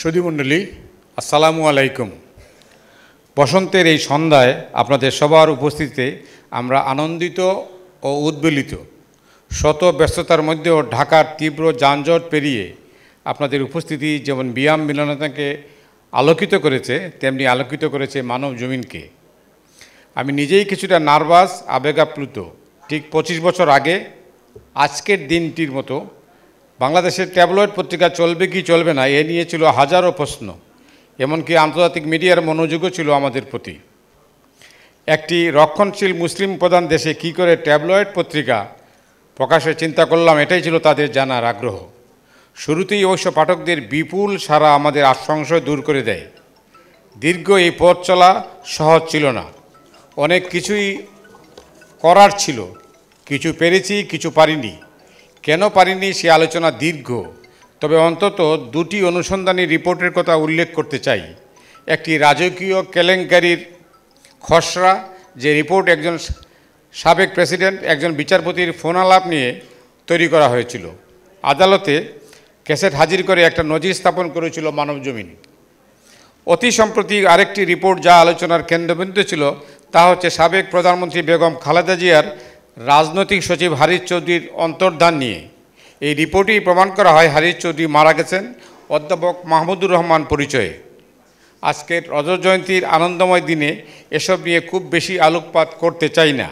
সুধীমণ্ডলী আসসালামু আলাইকুম বসন্তের এই সন্ধ্যায় আপনাদের সবার উপস্থিতিতে আমরা আনন্দিত ও উদ্বেলিত শত ব্যস্ততার মধ্যেও ঢাকার তীব্র যানজট পেরিয়ে আপনাদের উপস্থিতি যেমন ব্যায়াম মিলনতাকে আলোকিত করেছে তেমনি আলোকিত করেছে মানব জমিনকে আমি নিজেই কিছুটা নার্ভাস আবেগাপ্লুত ঠিক পঁচিশ বছর আগে আজকের দিনটির মতো বাংলাদেশের ট্যাবলয়েড পত্রিকা চলবে কি চলবে না এ নিয়ে ছিল হাজারো প্রশ্ন এমনকি আন্তর্জাতিক মিডিয়ার মনোযোগও ছিল আমাদের প্রতি একটি রক্ষণশীল মুসলিম প্রধান দেশে কি করে ট্যাবলয়েড পত্রিকা প্রকাশের চিন্তা করলাম এটাই ছিল তাদের জানার আগ্রহ শুরুতেই অবশ্য পাঠকদের বিপুল সারা আমাদের আশংসয় দূর করে দেয় দীর্ঘ এই পথ চলা সহজ ছিল না অনেক কিছুই করার ছিল কিছু পেরেছি কিছু পারিনি কেন পারিনি সে আলোচনা দীর্ঘ তবে অন্তত দুটি অনুসন্ধানী রিপোর্টের কথা উল্লেখ করতে চাই একটি রাজকীয় কেলেঙ্কারির খসড়া যে রিপোর্ট একজন সাবেক প্রেসিডেন্ট একজন বিচারপতির ফোনালাপ নিয়ে তৈরি করা হয়েছিল আদালতে ক্যাসেট হাজির করে একটা নজির স্থাপন করেছিল মানবজমিন অতি সম্প্রতি আরেকটি রিপোর্ট যা আলোচনার কেন্দ্রবিন্দু ছিল তা হচ্ছে সাবেক প্রধানমন্ত্রী বেগম খালেদা জিয়ার রাজনৈতিক সচিব হারিশ চৌধুরীর অন্তর্ধান নিয়ে এই রিপোর্টেই প্রমাণ করা হয় হারিশ চৌধুরী মারা গেছেন অধ্যাপক মাহমুদুর রহমান পরিচয়ে আজকের রজত জয়ন্তীর আনন্দময় দিনে এসব নিয়ে খুব বেশি আলোকপাত করতে চাই না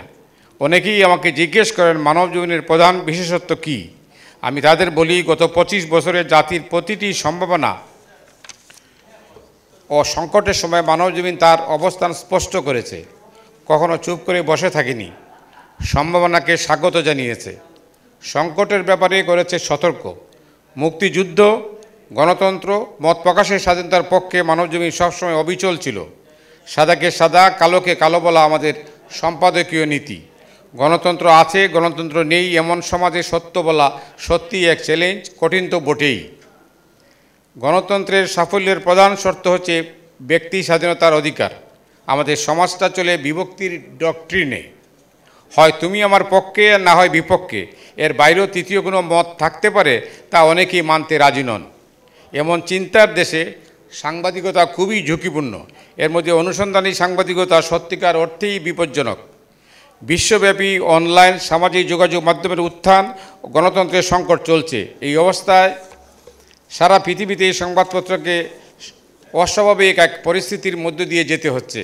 অনেকেই আমাকে জিজ্ঞেস করেন মানব জীবনের প্রধান বিশেষত্ব কি আমি তাদের বলি গত ২৫ বছরে জাতির প্রতিটি সম্ভাবনা ও সংকটের সময় মানবজীবন তার অবস্থান স্পষ্ট করেছে কখনো চুপ করে বসে থাকিনি সম্ভাবনাকে স্বাগত জানিয়েছে সংকটের ব্যাপারে করেছে সতর্ক মুক্তিযুদ্ধ গণতন্ত্র মত প্রকাশের স্বাধীনতার পক্ষে মানবজমিন সবসময় অবিচল ছিল সাদাকে সাদা কালোকে কালো বলা আমাদের সম্পাদকীয় নীতি গণতন্ত্র আছে গণতন্ত্র নেই এমন সমাজে সত্য বলা সত্যি এক চ্যালেঞ্জ কঠিন তো বটেই গণতন্ত্রের সাফল্যের প্রধান শর্ত হচ্ছে ব্যক্তি স্বাধীনতার অধিকার আমাদের সমাজটা চলে বিভক্তির ডক্ট্রিনে হয় তুমি আমার পক্ষে আর না হয় বিপক্ষে এর বাইরেও তৃতীয় কোনো মত থাকতে পারে তা অনেকেই মানতে রাজি নন এমন চিন্তার দেশে সাংবাদিকতা খুবই ঝুঁকিপূর্ণ এর মধ্যে অনুসন্ধানী সাংবাদিকতা সত্যিকার অর্থেই বিপজ্জনক বিশ্বব্যাপী অনলাইন সামাজিক যোগাযোগ মাধ্যমের উত্থান গণতন্ত্রের সংকট চলছে এই অবস্থায় সারা পৃথিবীতে এই সংবাদপত্রকে অস্বাভাবিক এক পরিস্থিতির মধ্য দিয়ে যেতে হচ্ছে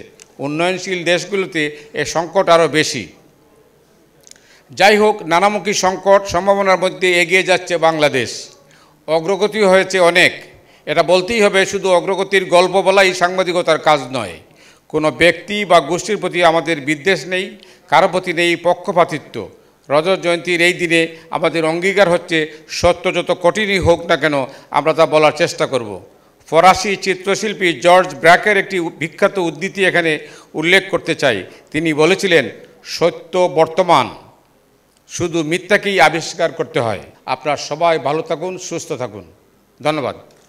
উন্নয়নশীল দেশগুলোতে এ সংকট আরও বেশি যাই হোক নানামুখী সংকট সম্ভাবনার মধ্যে এগিয়ে যাচ্ছে বাংলাদেশ অগ্রগতি হয়েছে অনেক এটা বলতেই হবে শুধু অগ্রগতির গল্প বলাই সাংবাদিকতার কাজ নয় কোনো ব্যক্তি বা গোষ্ঠীর প্রতি আমাদের বিদ্বেষ নেই কারো প্রতি নেই পক্ষপাতিত্ব রজত জয়ন্তীর এই দিনে আমাদের অঙ্গীকার হচ্ছে সত্য যত কঠিনই হোক না কেন আমরা তা বলার চেষ্টা করব। ফরাসি চিত্রশিল্পী জর্জ ব্র্যাকের একটি বিখ্যাত উদ্ধৃতি এখানে উল্লেখ করতে চাই তিনি বলেছিলেন সত্য বর্তমান শুধু মিথ্যাকেই আবিষ্কার করতে হয় আপনারা সবাই ভালো থাকুন সুস্থ থাকুন ধন্যবাদ